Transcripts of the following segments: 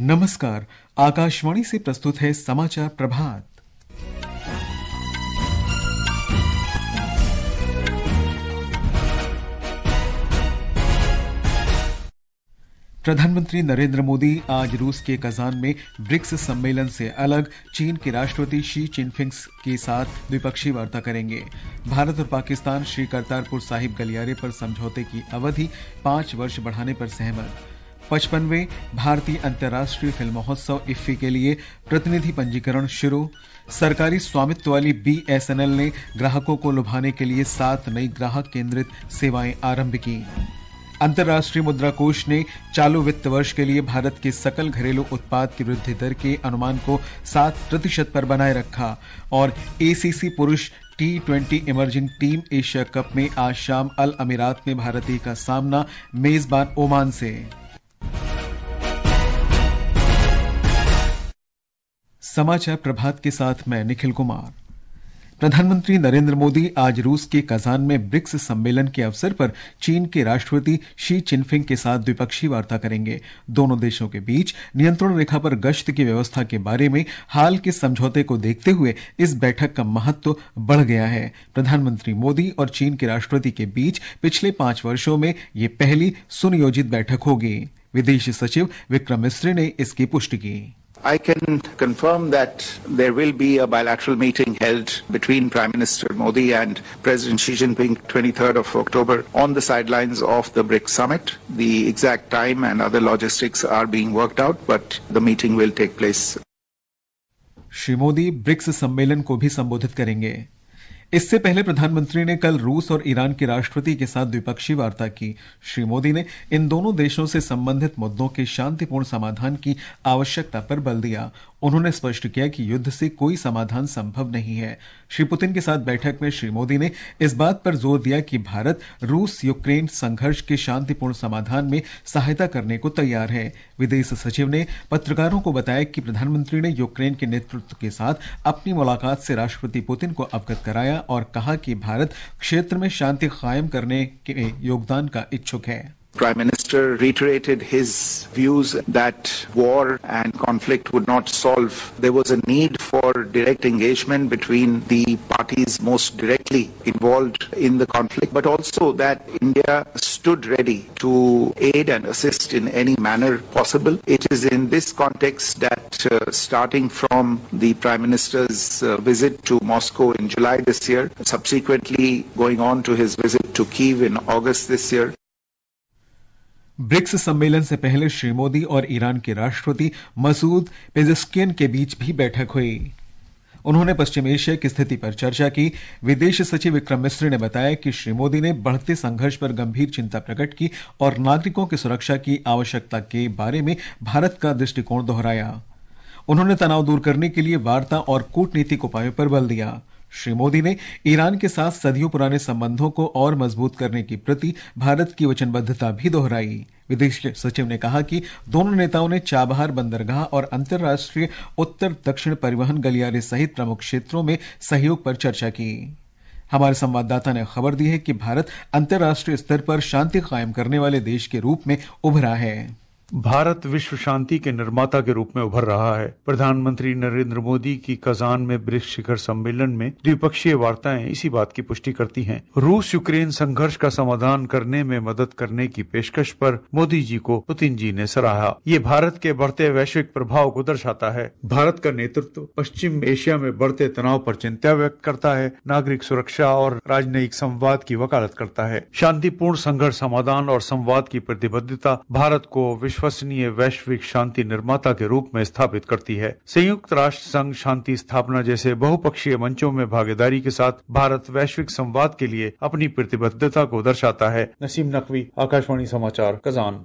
नमस्कार आकाशवाणी से प्रस्तुत है समाचार प्रभात प्रधानमंत्री नरेंद्र मोदी आज रूस के कजान में ब्रिक्स सम्मेलन से अलग चीन के राष्ट्रपति शी चिनफिंग के साथ द्विपक्षीय वार्ता करेंगे भारत और पाकिस्तान श्री करतारपुर साहिब गलियारे पर समझौते की अवधि पांच वर्ष बढ़ाने पर सहमत पचपनवे भारतीय अंतर्राष्ट्रीय फिल्म महोत्सव इफ्फी के लिए प्रतिनिधि पंजीकरण शुरू सरकारी स्वामित्व वाली बीएसएनएल ने ग्राहकों को लुभाने के लिए सात नई ग्राहक केंद्रित सेवाएं आरंभ की अंतर्राष्ट्रीय मुद्रा कोष ने चालू वित्त वर्ष के लिए भारत के सकल घरेलू उत्पाद की वृद्धि दर के अनुमान को सात प्रतिशत पर बनाए रखा और एसीसी पुरुष T twenty emerging team Asia Cup में आज शाम अल अमीरात में भारतीय का सामना मेजबान ओमान से समाचार प्रभात के साथ मैं निखिल कुमार प्रधानमंत्री नरेंद्र मोदी आज रूस के कजान में ब्रिक्स सम्मेलन के अवसर पर चीन के राष्ट्रपति शी चिनफिंग के साथ द्विपक्षीय वार्ता करेंगे दोनों देशों के बीच नियंत्रण रेखा पर गश्त की व्यवस्था के बारे में हाल के समझौते को देखते हुए इस बैठक का महत्व तो बढ़ गया है प्रधानमंत्री मोदी और चीन के राष्ट्रपति के बीच पिछले पांच वर्षो में ये पहली सुनियोजित बैठक होगी विदेश सचिव विक्रम मिश्री ने इसकी पुष्टि की I can confirm that there will be a bilateral meeting held between Prime Minister Modi and President Xi Jinping 23rd of October on the sidelines of the BRICS summit. The exact time and other logistics are being worked out, but the meeting will take place. Shri Modi BRICS सम्मेलन को भी संबोधित करेंगे इससे पहले प्रधानमंत्री ने कल रूस और ईरान के राष्ट्रपति के साथ द्विपक्षीय वार्ता की श्री मोदी ने इन दोनों देशों से संबंधित मुद्दों के शांतिपूर्ण समाधान की आवश्यकता पर बल दिया उन्होंने स्पष्ट किया कि युद्ध से कोई समाधान संभव नहीं है श्री पुतिन के साथ बैठक में श्री मोदी ने इस बात पर जोर दिया कि भारत रूस यूक्रेन संघर्ष के शांतिपूर्ण समाधान में सहायता करने को तैयार है विदेश सचिव ने पत्रकारों को बताया कि प्रधानमंत्री ने यूक्रेन के नेतृत्व के साथ अपनी मुलाकात से राष्ट्रपति पुतिन को अवगत कराया और कहा कि भारत क्षेत्र में शांति कायम करने के योगदान का इच्छुक है Prime Minister reiterated his views that war and conflict would not solve. There was a need for direct engagement between the parties most directly involved in the conflict, but also that India stood ready to aid and assist in any manner possible. It is in this context that, uh, starting from the Prime Minister's uh, visit to Moscow in July this year, subsequently going on to his visit to Kiev in August this year, BRICS सम्मेलन से पहले श्री मोदी और Iran के राष्ट्रपति मसूद पेजस्कियन के बीच भी बैठक हुई उन्होंने पश्चिम एशिया की स्थिति पर चर्चा की विदेश सचिव विक्रम मिश्र ने बताया कि श्री मोदी ने बढ़ते संघर्ष पर गंभीर चिंता प्रकट की और नागरिकों की सुरक्षा की आवश्यकता के बारे में भारत का दृष्टिकोण दोहराया उन्होंने तनाव दूर करने के लिए वार्ता और कूटनीतिक उपायों पर बल दिया श्री मोदी ने ईरान के साथ सदियों पुराने संबंधों को और मजबूत करने के प्रति भारत की वचनबद्धता भी दोहराई विदेश सचिव ने कहा कि दोनों नेताओं ने चाबहार बंदरगाह और अंतर्राष्ट्रीय उत्तर दक्षिण परिवहन गलियारे सहित प्रमुख क्षेत्रों में सहयोग पर चर्चा की हमारे संवाददाता ने खबर दी है कि भारत अंतर्राष्ट्रीय स्तर पर शांति कायम करने वाले देश के रूप में उभरा है भारत विश्व शांति के निर्माता के रूप में उभर रहा है प्रधानमंत्री नरेंद्र मोदी की कजान में ब्रिक्स शिखर सम्मेलन में द्विपक्षीय वार्ताएं इसी बात की पुष्टि करती हैं। रूस यूक्रेन संघर्ष का समाधान करने में मदद करने की पेशकश पर मोदी जी को पुतिन जी ने सराहा ये भारत के बढ़ते वैश्विक प्रभाव को दर्शाता है भारत का नेतृत्व पश्चिम एशिया में बढ़ते तनाव आरोप चिंता व्यक्त करता है नागरिक सुरक्षा और राजनयिक संवाद की वकालत करता है शांतिपूर्ण संघर्ष समाधान और संवाद की प्रतिबद्धता भारत को विश्व विश्वसनीय वैश्विक शांति निर्माता के रूप में स्थापित करती है संयुक्त राष्ट्र संघ शांति स्थापना जैसे बहुपक्षीय मंचों में भागीदारी के साथ भारत वैश्विक संवाद के लिए अपनी प्रतिबद्धता को दर्शाता है नसीम नकवी आकाशवाणी समाचार कजान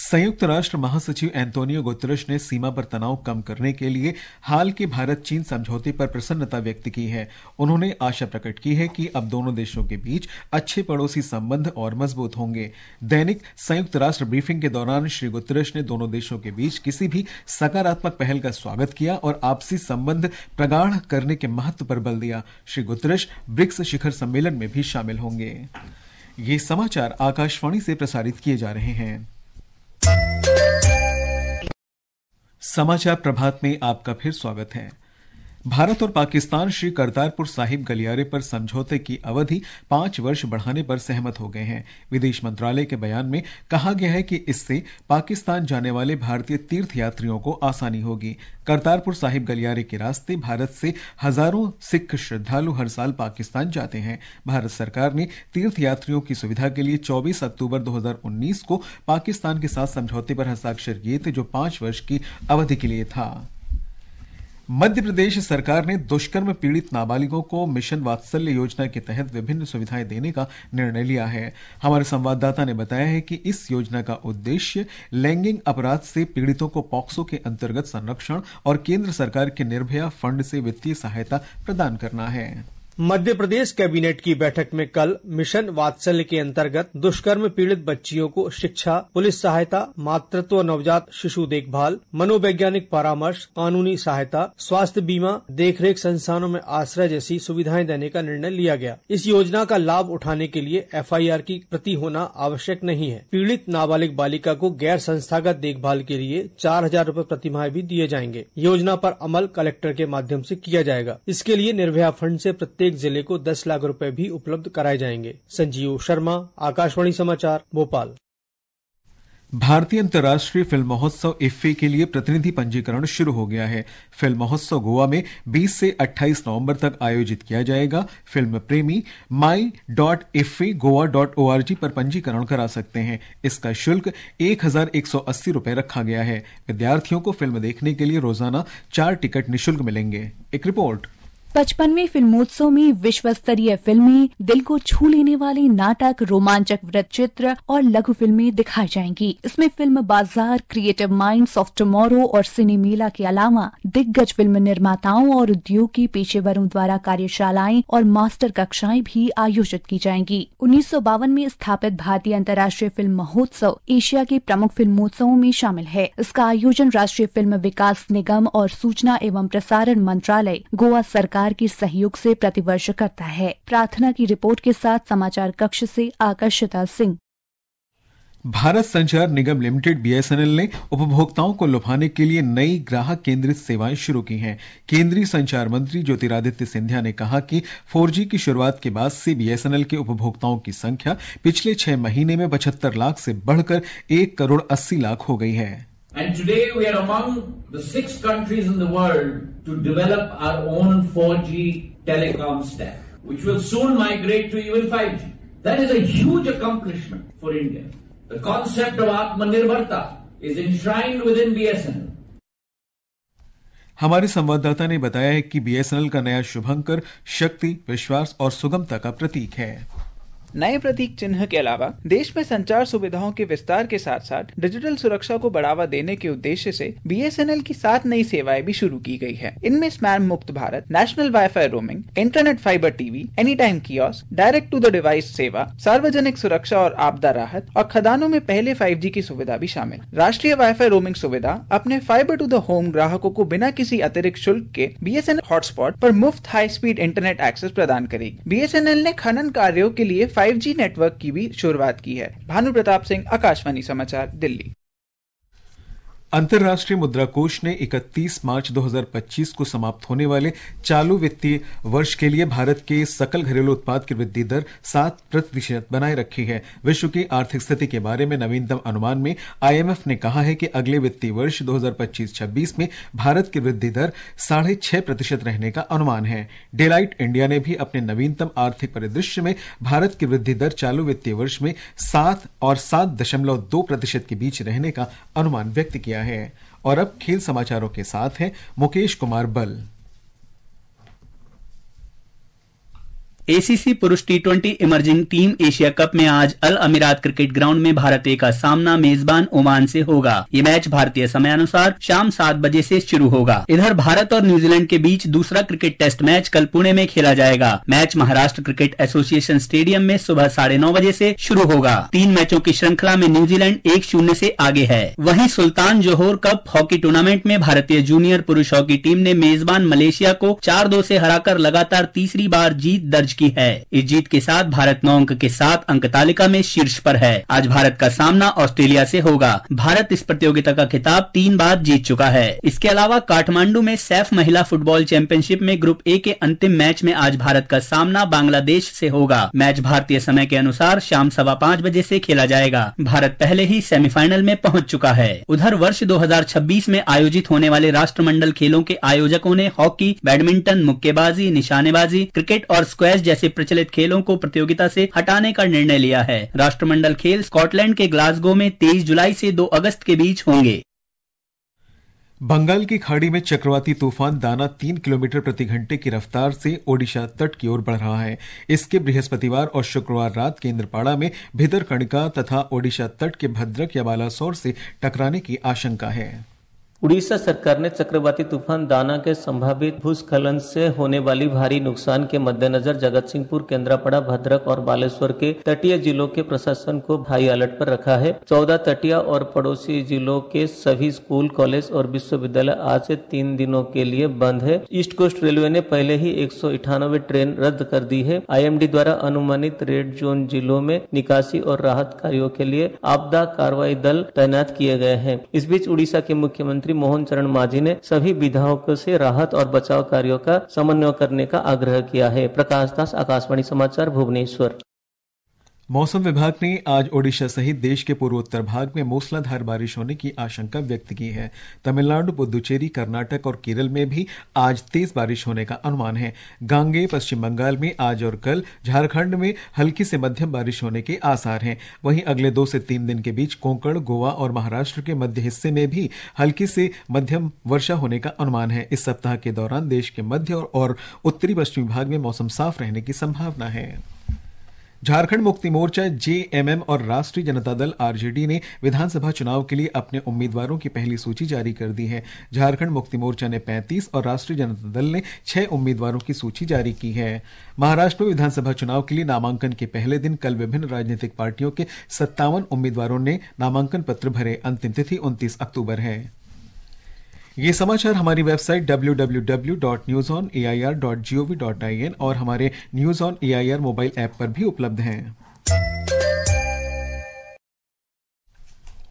संयुक्त राष्ट्र महासचिव एंतोनियो गुतरश ने सीमा पर तनाव कम करने के लिए हाल के भारत चीन समझौते पर प्रसन्नता व्यक्त की है उन्होंने आशा प्रकट की है कि अब दोनों देशों के बीच अच्छे पड़ोसी संबंध और मजबूत होंगे दैनिक संयुक्त राष्ट्र ब्रीफिंग के दौरान श्री गुतरश ने दोनों देशों के बीच किसी भी सकारात्मक पहल का स्वागत किया और आपसी संबंध प्रगाढ़ करने के महत्व पर बल दिया श्री गुतरश ब्रिक्स शिखर सम्मेलन में भी शामिल होंगे ये समाचार आकाशवाणी से प्रसारित किए जा रहे हैं समाचार प्रभात में आपका फिर स्वागत है भारत और पाकिस्तान श्री करतारपुर साहिब गलियारे पर समझौते की अवधि पांच वर्ष बढ़ाने पर सहमत हो गए हैं विदेश मंत्रालय के बयान में कहा गया है कि इससे पाकिस्तान जाने वाले भारतीय तीर्थ यात्रियों को आसानी होगी करतारपुर साहिब गलियारे के रास्ते भारत से हजारों सिख श्रद्धालु हर साल पाकिस्तान जाते हैं भारत सरकार ने तीर्थ यात्रियों की सुविधा के लिए 24 अक्टूबर 2019 को पाकिस्तान के साथ समझौते पर हस्ताक्षर किए थे जो पांच वर्ष की अवधि के लिए था मध्य प्रदेश सरकार ने दुष्कर्म पीड़ित नाबालिगों को मिशन वात्सल्य योजना के तहत विभिन्न सुविधाएं देने का निर्णय लिया है हमारे संवाददाता ने बताया है कि इस योजना का उद्देश्य लैंगिंग अपराध से पीड़ितों को पॉक्सो के अंतर्गत संरक्षण और केंद्र सरकार के निर्भया फंड से वित्तीय सहायता प्रदान करना है मध्य प्रदेश कैबिनेट की बैठक में कल मिशन वात्सल्य के अंतर्गत दुष्कर्म पीड़ित बच्चियों को शिक्षा पुलिस सहायता मातृत्व नवजात शिशु देखभाल मनोवैज्ञानिक परामर्श कानूनी सहायता स्वास्थ्य बीमा देखरेख संस्थानों में आश्रय जैसी सुविधाएं देने का निर्णय लिया गया इस योजना का लाभ उठाने के लिए एफ की प्रति होना आवश्यक नहीं है पीड़ित नाबालिग बालिका को गैर संस्थागत देखभाल के लिए चार हजार रूपए प्रतिमाह भी दिए जाएंगे योजना आरोप अमल कलेक्टर के माध्यम ऐसी किया जाएगा इसके लिए निर्भया फंड ऐसी प्रत्येक प्रत्येक जिले को दस लाख रूपए भी उपलब्ध कराए जाएंगे संजीव शर्मा आकाशवाणी समाचार भोपाल भारतीय अंतर्राष्ट्रीय फिल्म महोत्सव इफ्फी के लिए प्रतिनिधि पंजीकरण शुरू हो गया है फिल्म महोत्सव गोवा में 20 से 28 नवंबर तक आयोजित किया जाएगा फिल्म प्रेमी my dot IFFI Goa dot O पर पंजीकरण करा सकते हैं इसका शुल्क एक हजार रूपए रखा गया है विद्यार्थियों को फिल्म देखने के लिए रोजाना चार टिकट निःशुल्क मिलेंगे एक रिपोर्ट पचपनवे फिल्मोत्सव में विश्व स्तरीय फिल्में दिल को छू लेने वाले नाटक रोमांचक वृत्तचित्र और लघु फिल्में दिखाई जाएंगी इसमें फिल्म बाजार क्रिएटिव माइंड्स ऑफ टुमारो और सिने मेला के अलावा दिग्गज फिल्म निर्माताओं और उद्योग के पेशेवरों द्वारा कार्यशालाएं और मास्टर कक्षाएं भी आयोजित की जाएंगी उन्नीस में स्थापित भारतीय अंतर्राष्ट्रीय फिल्म महोत्सव एशिया के प्रमुख फिल्मोत्सवों में शामिल है इसका आयोजन राष्ट्रीय फिल्म विकास निगम और सूचना एवं प्रसारण मंत्रालय गोवा सरकार सरकार के सहयोग से प्रतिवर्ष करता है प्रार्थना की रिपोर्ट के साथ समाचार कक्ष से आकर्षिता सिंह भारत संचार निगम लिमिटेड बीएसएनएल ने उपभोक्ताओं को लुभाने के लिए नई ग्राहक केंद्रित सेवाएं शुरू की हैं केंद्रीय संचार मंत्री ज्योतिरादित्य सिंधिया ने कहा कि 4G की शुरुआत के बाद से बीएसएनएल के उपभोक्ताओं की संख्या पिछले छह महीने में पचहत्तर लाख से बढ़कर एक करोड़ अस्सी लाख हो गई है And today we are among the six countries in the world to develop our own 4G telecom stack, which will soon migrate to even 5G. That is a huge accomplishment for India. The concept of Atmanirbharta is enshrined within BSNL. हमारे संवाददाता ने बताया है कि BSNL का नया शुभंकर शक्ति विश्वास और सुगमता का प्रतीक है नए प्रतीक चिन्ह के अलावा देश में संचार सुविधाओं के विस्तार के साथ साथ डिजिटल सुरक्षा को बढ़ावा देने के उद्देश्य से बीएसएनएल की सात नई सेवाएं भी शुरू की गई है इनमें स्मैम मुक्त Bharat national wi roaming internet fiber TV any time kiosk direct to the device सेवा सार्वजनिक सुरक्षा और आपदा राहत और खदानों में पहले फाइव की सुविधा भी शामिल राष्ट्रीय वाई रोमिंग सुविधा अपने फाइबर टू द होम ग्राहकों को बिना किसी अतिरिक्त शुल्क के बी हॉटस्पॉट पर मुफ्त हाई स्पीड इंटरनेट एक्सेस प्रदान करेगी बी ने खनन कार्यो के लिए 5G नेटवर्क की भी शुरुआत की है भानु प्रताप सिंह आकाशवाणी समाचार दिल्ली अंतर्राष्ट्रीय मुद्रा कोष ने 31 मार्च 2025 को समाप्त होने वाले चालू वित्तीय वर्ष के लिए भारत के सकल घरेलू उत्पाद की वृद्धि दर सात प्रतिशत बनाए रखी है विश्व की आर्थिक स्थिति के बारे में नवीनतम अनुमान में आईएमएफ ने कहा है कि अगले वित्तीय वर्ष 2025-26 में भारत की वृद्धि दर साढ़े छह प्रतिशत रहने का अनुमान है डेलाइट इंडिया ने भी अपने नवीनतम आर्थिक परिदृश्य में भारत की वृद्धि दर चालू वित्तीय वर्ष में सात और सात दशमलव दो प्रतिशत के बीच रहने का अनुमान व्यक्त किया है और अब खेल समाचारों के साथ हैं मुकेश कुमार बल एसीसी पुरुष T twenty emerging team Asia Cup में आज अल अमीरात क्रिकेट ग्राउंड में भारत ए का सामना मेजबान ओमान से होगा ये मैच भारतीय समयानुसार शाम सात बजे से शुरू होगा इधर भारत और न्यूजीलैंड के बीच दूसरा क्रिकेट टेस्ट मैच कल पुणे में खेला जाएगा match Maharashtra cricket association stadium में सुबह साढ़े नौ बजे ऐसी शुरू होगा तीन मैचों की श्रृंखला में न्यूजीलैंड एक शून्य ऐसी आगे है वही Sultan Johor Cup hockey tournament में भारतीय जूनियर पुरुष हॉकी टीम ने मेजबान मलेशिया को चार दो ऐसी हराकर लगातार तीसरी बार जीत दर्ज की की है इस जीत के साथ भारत नौ अंक के साथ अंक तालिका में शीर्ष पर है आज भारत का सामना ऑस्ट्रेलिया से होगा भारत इस प्रतियोगिता का खिताब तीन बार जीत चुका है इसके अलावा काठमांडू में सैफ महिला फुटबॉल चैंपियनशिप में ग्रुप ए के अंतिम मैच में आज भारत का सामना बांग्लादेश से होगा मैच भारतीय समय के अनुसार शाम सवा पाँच बजे से खेला जाएगा भारत पहले ही सेमीफाइनल में पहुंच चुका है उधर वर्ष 2026 में आयोजित होने वाले राष्ट्रमंडल खेलों के आयोजकों ने हॉकी बैडमिंटन मुक्केबाजी निशानेबाजी क्रिकेट और स्क्वैश जैसे प्रचलित खेलों को प्रतियोगिता से हटाने का निर्णय लिया है राष्ट्रमंडल खेल स्कॉटलैंड के ग्लासगो में तेईस जुलाई से दो अगस्त के बीच होंगे बंगाल की खाड़ी में चक्रवाती तूफान दाना तीन किलोमीटर प्रति घंटे की रफ्तार से ओडिशा तट की ओर बढ़ रहा है इसके बृहस्पतिवार और शुक्रवार रात केंद्रपाड़ा में भिदरकणिका तथा ओडिशा तट के भद्रक या बालासोर से टकराने की आशंका है उड़ीसा सरकार ने चक्रवाती तूफान दाना के संभावित भूस्खलन से होने वाली भारी नुकसान के मद्देनजर जगत सिंहपुर केन्द्रापड़ा भद्रक और बालेश्वर के तटीय जिलों के प्रशासन को हाई अलर्ट पर रखा है चौदह तटीय और पड़ोसी जिलों के सभी स्कूल कॉलेज और विश्वविद्यालय आज से तीन दिनों के लिए बंद है ईस्ट कोस्ट रेलवे ने पहले ही एक ट्रेन रद्द कर दी है आई द्वारा अनुमानित रेड जोन जिलों में निकासी और राहत कार्यो के लिए आपदा कार्रवाई दल तैनात किए गए हैं इस बीच उड़ीसा के मुख्यमंत्री मुख्यमंत्री मोहन चरण माझी ने सभी विधायक से राहत और बचाव कार्यों का समन्वय करने का आग्रह किया है प्रकाश दास आकाशवाणी समाचार भुवनेश्वर मौसम विभाग ने आज ओडिशा सहित देश के पूर्वोत्तर भाग में मूसलाधार बारिश होने की आशंका व्यक्त की है तमिलनाडु पुदुचेरी कर्नाटक और केरल में भी आज तेज बारिश होने का अनुमान है गांगे पश्चिम बंगाल में आज और कल झारखंड में हल्की से मध्यम बारिश होने के आसार हैं वहीं अगले दो से तीन दिन के बीच कोंकण गोवा और महाराष्ट्र के मध्य हिस्से में भी हल्की से मध्यम वर्षा होने का अनुमान है इस सप्ताह के दौरान देश के मध्य और उत्तरी पश्चिमी भाग में मौसम साफ रहने की संभावना है झारखंड मुक्ति मोर्चा जेएमएम और राष्ट्रीय जनता दल आरजेडी ने विधानसभा चुनाव के लिए अपने उम्मीदवारों की पहली सूची जारी कर दी है झारखंड मुक्ति मोर्चा ने 35 और राष्ट्रीय जनता दल ने 6 उम्मीदवारों की सूची जारी की है महाराष्ट्र में विधानसभा चुनाव के लिए नामांकन के पहले दिन कल विभिन्न राजनीतिक पार्टियों के सत्तावन उम्मीदवारों ने नामांकन पत्र भरे अंतिम तिथि उनतीस अक्टूबर है ये समाचार हमारी वेबसाइट www.newsonair.gov.in और हमारे news on AIR mobile app पर भी उपलब्ध हैं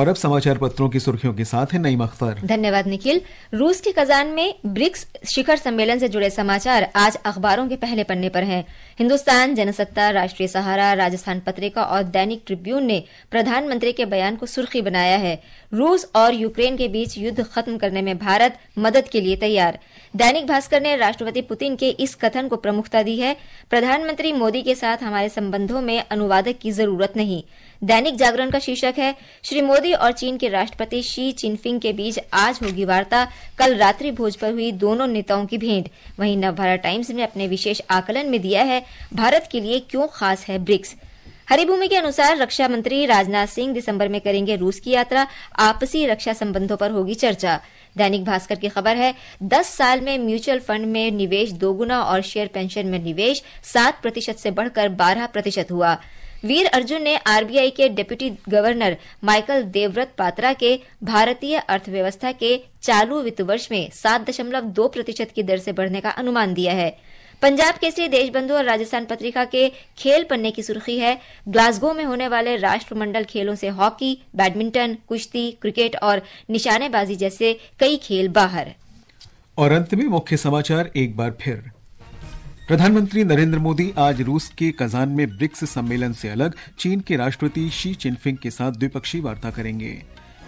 और अब समाचार पत्रों की सुर्खियों के साथ है नई अख्तर धन्यवाद निखिल रूस के कजान में ब्रिक्स शिखर सम्मेलन से जुड़े समाचार आज अखबारों के पहले पन्ने पर हैं हिंदुस्तान जनसत्ता राष्ट्रीय सहारा राजस्थान पत्रिका और दैनिक ट्रिब्यून ने प्रधानमंत्री के बयान को सुर्खी बनाया है रूस और यूक्रेन के बीच युद्ध खत्म करने में भारत मदद के लिए तैयार दैनिक भास्कर ने राष्ट्रपति पुतिन के इस कथन को प्रमुखता दी है प्रधानमंत्री मोदी के साथ हमारे संबंधों में अनुवादक की जरूरत नहीं दैनिक जागरण का शीर्षक है श्री मोदी और चीन के राष्ट्रपति शी चिनफिंग के बीच आज होगी वार्ता कल रात्रि भोज पर हुई दोनों नेताओं की भेंट वहीं नवभारत टाइम्स ने अपने विशेष आकलन में दिया है भारत के लिए क्यों खास है ब्रिक्स हरिभूमि के अनुसार रक्षा मंत्री राजनाथ सिंह दिसंबर में करेंगे रूस की यात्रा आपसी रक्षा संबंधों पर होगी चर्चा दैनिक भास्कर की खबर है 10 साल में म्यूचुअल फंड में निवेश दोगुना और शेयर पेंशन में निवेश 7 प्रतिशत से बढ़कर 12 प्रतिशत हुआ वीर अर्जुन ने आरबीआई के deputy governor Michael Debabrata Patra के भारतीय अर्थव्यवस्था के चालू वित्त वर्ष में सात दशमलव दो प्रतिशत की दर से बढ़ने का अनुमान दिया है पंजाब केसरी देशबंधु और राजस्थान पत्रिका के खेल पन्ने की सुर्खी है ग्लासगो में होने वाले राष्ट्रमंडल खेलों से हॉकी बैडमिंटन कुश्ती क्रिकेट और निशानेबाजी जैसे कई खेल बाहर और अंत में मुख्य समाचार एक बार फिर प्रधानमंत्री नरेंद्र मोदी आज रूस के कजान में ब्रिक्स सम्मेलन से अलग चीन के राष्ट्रपति शी चिनफिंग के साथ द्विपक्षीय वार्ता करेंगे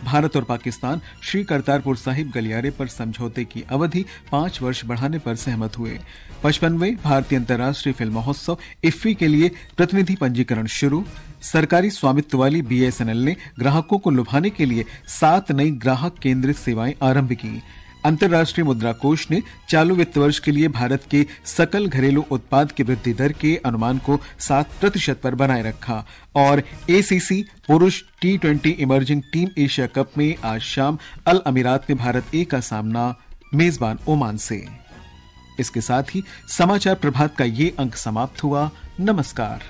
भारत और पाकिस्तान श्री करतारपुर साहिब गलियारे पर समझौते की अवधि पांच वर्ष बढ़ाने पर सहमत हुए पचपनवे भारतीय अंतर्राष्ट्रीय फिल्म महोत्सव इफ्फी के लिए प्रतिनिधि पंजीकरण शुरू सरकारी स्वामित्व वाली बीएसएनएल ने ग्राहकों को लुभाने के लिए सात नई ग्राहक केंद्रित सेवाएं आरंभ की अंतर्राष्ट्रीय मुद्रा कोष ने चालू वित्त वर्ष के लिए भारत के सकल घरेलू उत्पाद की वृद्धि दर के अनुमान को सात प्रतिशत पर बनाए रखा और एसीसी पुरुष T twenty emerging team Asia Cup में आज शाम अल अमीरात में भारत ए का सामना मेजबान ओमान से इसके साथ ही समाचार प्रभात का ये अंक समाप्त हुआ नमस्कार